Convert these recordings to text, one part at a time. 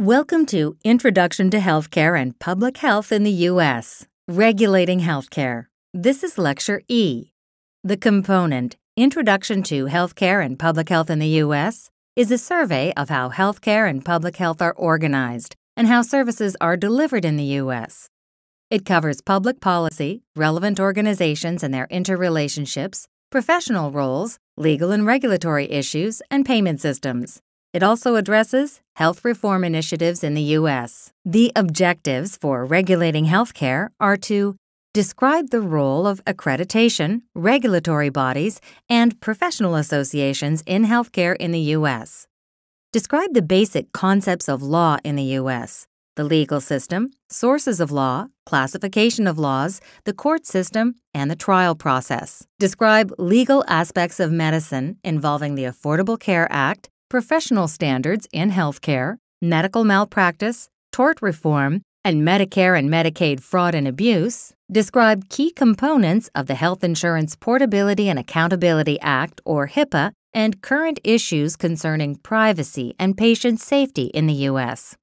Welcome to Introduction to Healthcare and Public Health in the U.S. Regulating Healthcare. This is Lecture E. The component, Introduction to Healthcare and Public Health in the U.S., is a survey of how healthcare and public health are organized and how services are delivered in the U.S. It covers public policy, relevant organizations and their interrelationships, professional roles, legal and regulatory issues, and payment systems. It also addresses health reform initiatives in the U.S. The objectives for regulating healthcare are to describe the role of accreditation, regulatory bodies, and professional associations in healthcare in the U.S., describe the basic concepts of law in the U.S., the legal system, sources of law, classification of laws, the court system, and the trial process. Describe legal aspects of medicine involving the Affordable Care Act, professional standards in healthcare, medical malpractice, tort reform, and Medicare and Medicaid fraud and abuse, describe key components of the Health Insurance Portability and Accountability Act, or HIPAA, and current issues concerning privacy and patient safety in the U.S.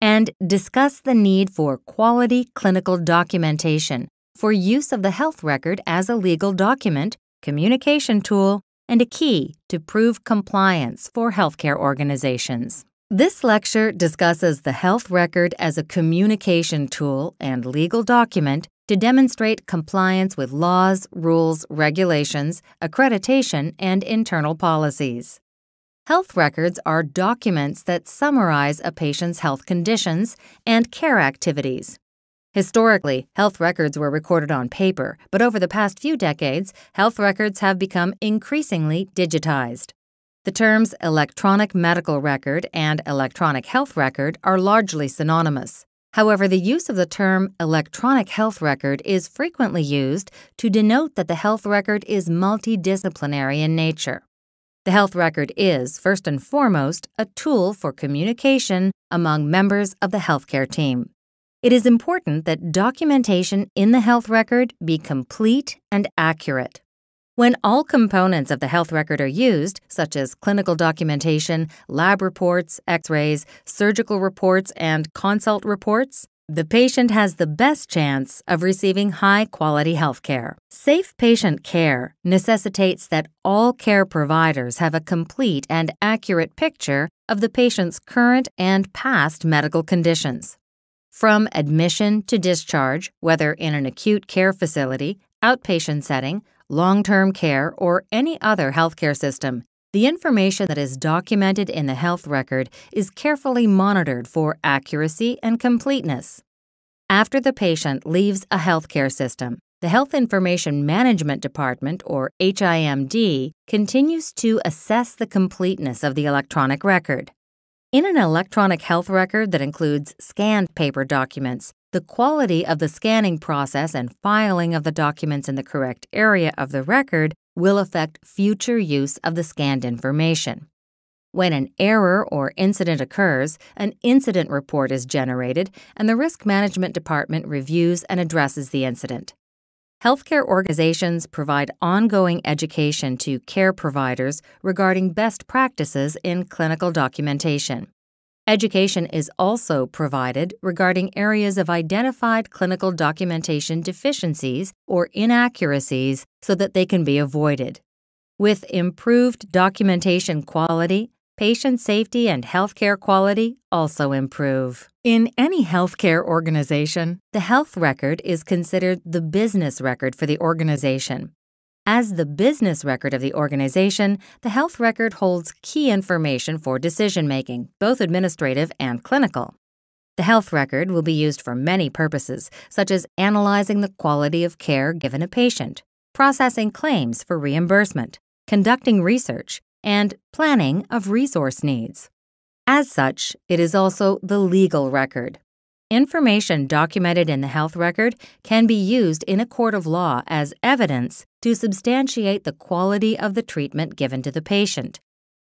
And discuss the need for quality clinical documentation for use of the health record as a legal document, communication tool, and a key to prove compliance for healthcare organizations. This lecture discusses the health record as a communication tool and legal document to demonstrate compliance with laws, rules, regulations, accreditation, and internal policies. Health records are documents that summarize a patient's health conditions and care activities, Historically, health records were recorded on paper, but over the past few decades, health records have become increasingly digitized. The terms electronic medical record and electronic health record are largely synonymous. However, the use of the term electronic health record is frequently used to denote that the health record is multidisciplinary in nature. The health record is, first and foremost, a tool for communication among members of the healthcare team it is important that documentation in the health record be complete and accurate. When all components of the health record are used, such as clinical documentation, lab reports, x rays, surgical reports, and consult reports, the patient has the best chance of receiving high quality health care. Safe patient care necessitates that all care providers have a complete and accurate picture of the patient's current and past medical conditions. From admission to discharge, whether in an acute care facility, outpatient setting, long term care, or any other healthcare system, the information that is documented in the health record is carefully monitored for accuracy and completeness. After the patient leaves a healthcare system, the Health Information Management Department, or HIMD, continues to assess the completeness of the electronic record. In an electronic health record that includes scanned paper documents, the quality of the scanning process and filing of the documents in the correct area of the record will affect future use of the scanned information. When an error or incident occurs, an incident report is generated and the Risk Management Department reviews and addresses the incident. Healthcare organizations provide ongoing education to care providers regarding best practices in clinical documentation. Education is also provided regarding areas of identified clinical documentation deficiencies or inaccuracies so that they can be avoided. With improved documentation quality, patient safety and healthcare quality also improve. In any healthcare organization, the health record is considered the business record for the organization. As the business record of the organization, the health record holds key information for decision making, both administrative and clinical. The health record will be used for many purposes, such as analyzing the quality of care given a patient, processing claims for reimbursement, conducting research, and planning of resource needs. As such, it is also the legal record. Information documented in the health record can be used in a court of law as evidence to substantiate the quality of the treatment given to the patient.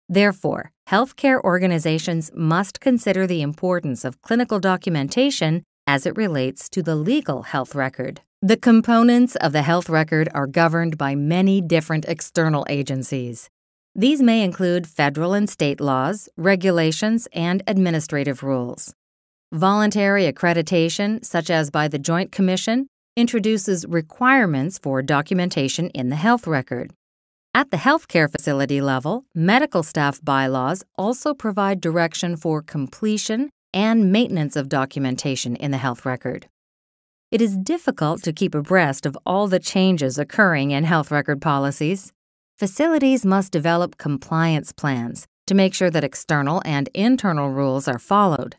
Therefore, healthcare organizations must consider the importance of clinical documentation as it relates to the legal health record. The components of the health record are governed by many different external agencies. These may include federal and state laws, regulations, and administrative rules. Voluntary accreditation, such as by the Joint Commission, introduces requirements for documentation in the health record. At the healthcare facility level, medical staff bylaws also provide direction for completion and maintenance of documentation in the health record. It is difficult to keep abreast of all the changes occurring in health record policies. Facilities must develop compliance plans to make sure that external and internal rules are followed.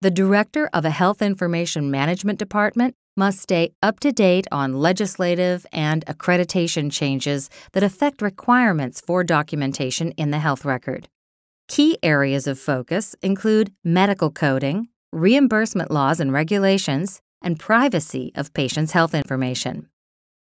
The director of a health information management department must stay up to date on legislative and accreditation changes that affect requirements for documentation in the health record. Key areas of focus include medical coding, reimbursement laws and regulations, and privacy of patients' health information.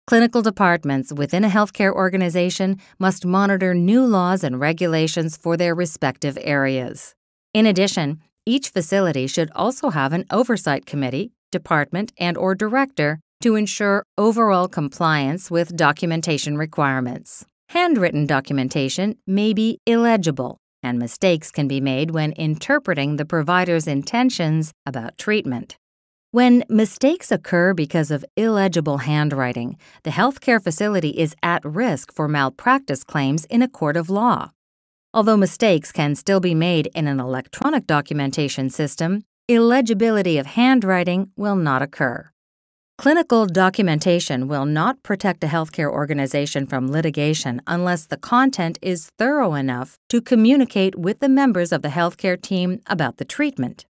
Clinical departments within a healthcare organization must monitor new laws and regulations for their respective areas. In addition, each facility should also have an oversight committee, department, and or director to ensure overall compliance with documentation requirements. Handwritten documentation may be illegible, and mistakes can be made when interpreting the provider's intentions about treatment. When mistakes occur because of illegible handwriting, the healthcare facility is at risk for malpractice claims in a court of law. Although mistakes can still be made in an electronic documentation system, illegibility of handwriting will not occur. Clinical documentation will not protect a healthcare organization from litigation unless the content is thorough enough to communicate with the members of the healthcare team about the treatment.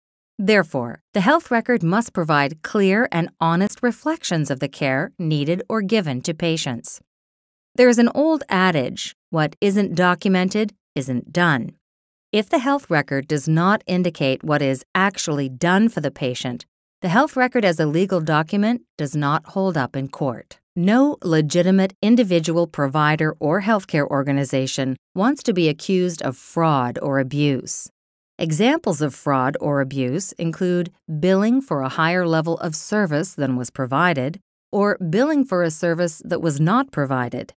Therefore, the health record must provide clear and honest reflections of the care needed or given to patients. There is an old adage what isn't documented isn't done. If the health record does not indicate what is actually done for the patient, the health record as a legal document does not hold up in court. No legitimate individual provider or healthcare organization wants to be accused of fraud or abuse. Examples of fraud or abuse include billing for a higher level of service than was provided, or billing for a service that was not provided.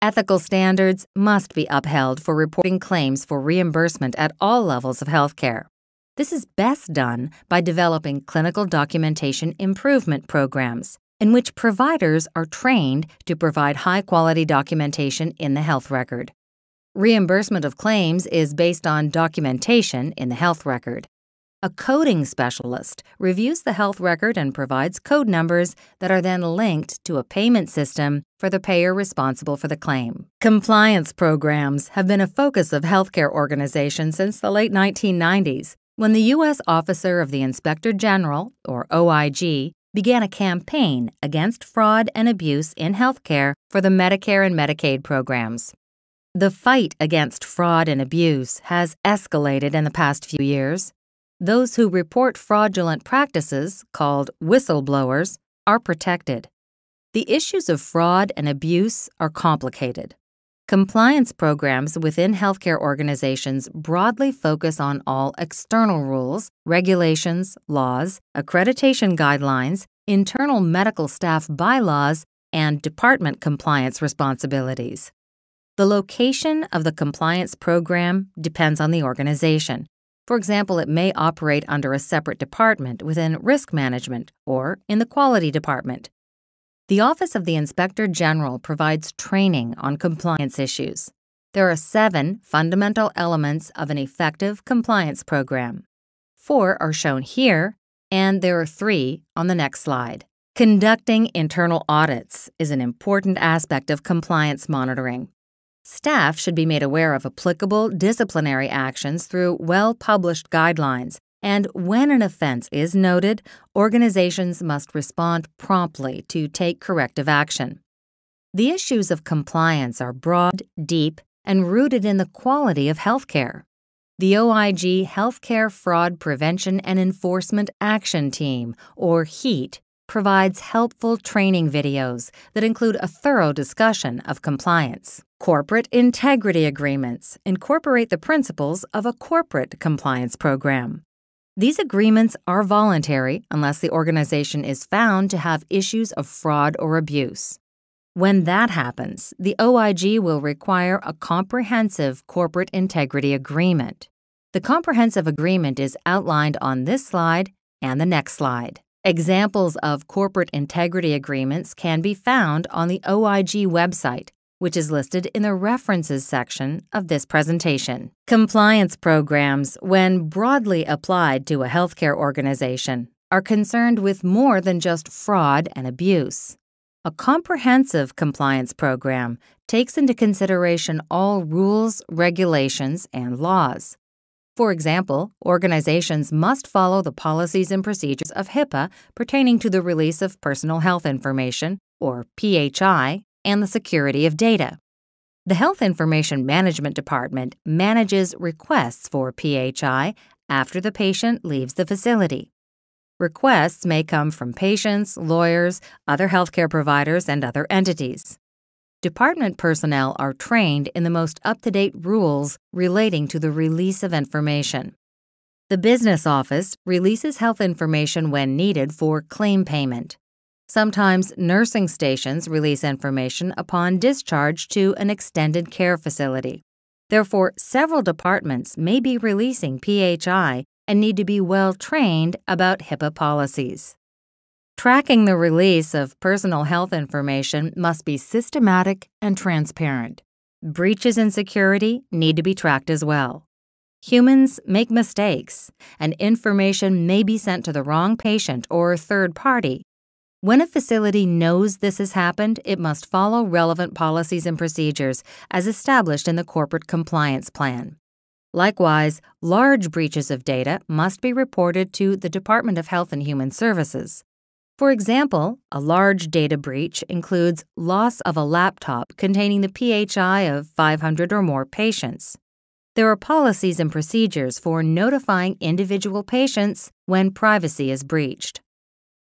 Ethical standards must be upheld for reporting claims for reimbursement at all levels of healthcare. This is best done by developing clinical documentation improvement programs, in which providers are trained to provide high quality documentation in the health record. Reimbursement of claims is based on documentation in the health record. A coding specialist reviews the health record and provides code numbers that are then linked to a payment system for the payer responsible for the claim. Compliance programs have been a focus of healthcare organizations since the late 1990s, when the U.S. Officer of the Inspector General, or OIG, began a campaign against fraud and abuse in healthcare for the Medicare and Medicaid programs. The fight against fraud and abuse has escalated in the past few years. Those who report fraudulent practices, called whistleblowers, are protected. The issues of fraud and abuse are complicated. Compliance programs within healthcare organizations broadly focus on all external rules, regulations, laws, accreditation guidelines, internal medical staff bylaws, and department compliance responsibilities. The location of the compliance program depends on the organization. For example, it may operate under a separate department within risk management or in the quality department. The Office of the Inspector General provides training on compliance issues. There are seven fundamental elements of an effective compliance program. Four are shown here, and there are three on the next slide. Conducting internal audits is an important aspect of compliance monitoring. Staff should be made aware of applicable disciplinary actions through well published guidelines, and when an offense is noted, organizations must respond promptly to take corrective action. The issues of compliance are broad, deep, and rooted in the quality of healthcare. The OIG Healthcare Fraud Prevention and Enforcement Action Team, or HEAT, provides helpful training videos that include a thorough discussion of compliance. Corporate integrity agreements incorporate the principles of a corporate compliance program. These agreements are voluntary unless the organization is found to have issues of fraud or abuse. When that happens, the OIG will require a comprehensive corporate integrity agreement. The comprehensive agreement is outlined on this slide and the next slide. Examples of corporate integrity agreements can be found on the OIG website which is listed in the References section of this presentation. Compliance programs, when broadly applied to a healthcare organization, are concerned with more than just fraud and abuse. A comprehensive compliance program takes into consideration all rules, regulations, and laws. For example, organizations must follow the policies and procedures of HIPAA pertaining to the release of personal health information, or PHI, and the security of data. The Health Information Management Department manages requests for PHI after the patient leaves the facility. Requests may come from patients, lawyers, other healthcare providers, and other entities. Department personnel are trained in the most up to date rules relating to the release of information. The business office releases health information when needed for claim payment. Sometimes nursing stations release information upon discharge to an extended care facility. Therefore, several departments may be releasing PHI and need to be well trained about HIPAA policies. Tracking the release of personal health information must be systematic and transparent. Breaches in security need to be tracked as well. Humans make mistakes, and information may be sent to the wrong patient or third party, when a facility knows this has happened, it must follow relevant policies and procedures as established in the Corporate Compliance Plan. Likewise, large breaches of data must be reported to the Department of Health and Human Services. For example, a large data breach includes loss of a laptop containing the PHI of 500 or more patients. There are policies and procedures for notifying individual patients when privacy is breached.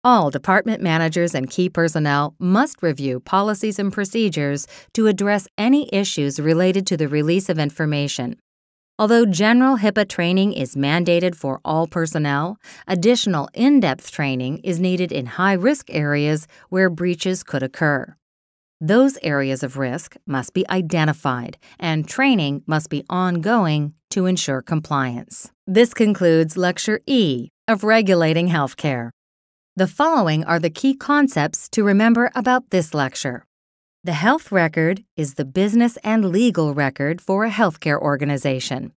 All department managers and key personnel must review policies and procedures to address any issues related to the release of information. Although general HIPAA training is mandated for all personnel, additional in depth training is needed in high risk areas where breaches could occur. Those areas of risk must be identified, and training must be ongoing to ensure compliance. This concludes Lecture E of Regulating Healthcare. The following are the key concepts to remember about this lecture. The health record is the business and legal record for a healthcare organization.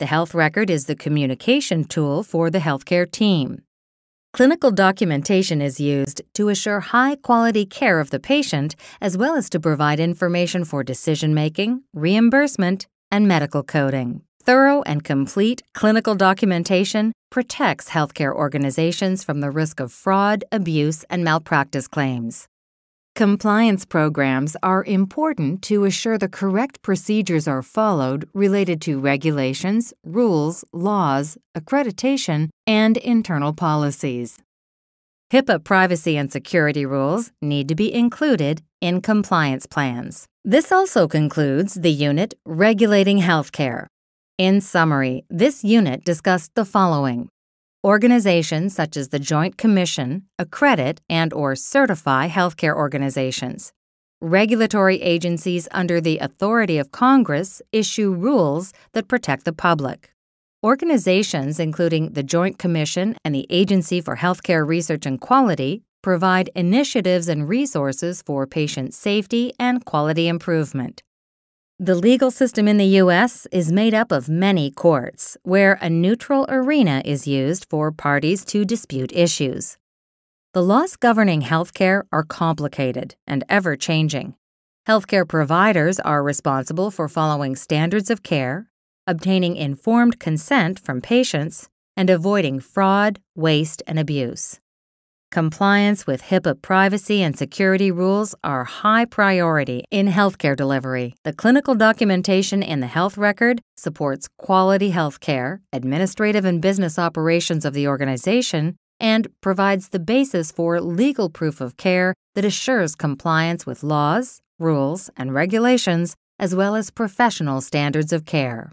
The health record is the communication tool for the healthcare team. Clinical documentation is used to assure high quality care of the patient as well as to provide information for decision making, reimbursement, and medical coding. Thorough and complete clinical documentation protects healthcare organizations from the risk of fraud, abuse, and malpractice claims. Compliance programs are important to assure the correct procedures are followed related to regulations, rules, laws, accreditation, and internal policies. HIPAA privacy and security rules need to be included in compliance plans. This also concludes the unit Regulating Healthcare. In summary, this unit discussed the following. Organizations such as the Joint Commission accredit and or certify healthcare organizations. Regulatory agencies under the authority of Congress issue rules that protect the public. Organizations including the Joint Commission and the Agency for Healthcare Research and Quality provide initiatives and resources for patient safety and quality improvement. The legal system in the U.S. is made up of many courts, where a neutral arena is used for parties to dispute issues. The laws governing healthcare are complicated and ever changing. Healthcare providers are responsible for following standards of care, obtaining informed consent from patients, and avoiding fraud, waste, and abuse. Compliance with HIPAA privacy and security rules are high priority in healthcare delivery. The clinical documentation in the health record supports quality healthcare, administrative and business operations of the organization, and provides the basis for legal proof of care that assures compliance with laws, rules, and regulations, as well as professional standards of care.